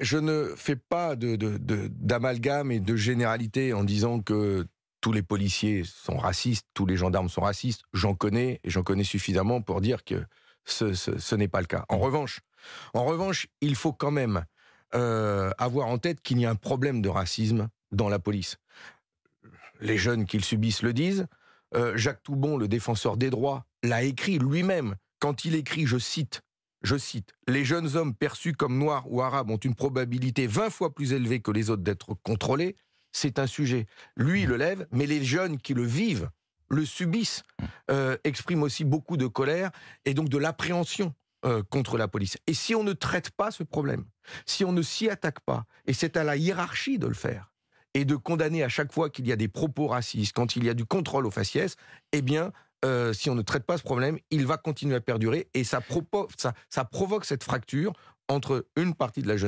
je ne fais pas d'amalgame et de généralité en disant que tous les policiers sont racistes, tous les gendarmes sont racistes. J'en connais et j'en connais suffisamment pour dire que ce, n'est pas le cas. En revanche, en revanche, il faut quand même euh, avoir en tête qu'il y a un problème de racisme dans la police. Les jeunes qui le subissent le disent. Euh, Jacques Toubon, le défenseur des droits, l'a écrit lui-même. Quand il écrit, je cite, je cite, Les jeunes hommes perçus comme noirs ou arabes ont une probabilité 20 fois plus élevée que les autres d'être contrôlés. C'est un sujet. Lui le lève, mais les jeunes qui le vivent, le subissent, euh, expriment aussi beaucoup de colère et donc de l'appréhension euh, contre la police. Et si on ne traite pas ce problème, si on ne s'y attaque pas, et c'est à la hiérarchie de le faire, et de condamner à chaque fois qu'il y a des propos racistes, quand il y a du contrôle aux faciès, eh bien, euh, si on ne traite pas ce problème, il va continuer à perdurer et ça provoque cette fracture entre une partie de la jeunesse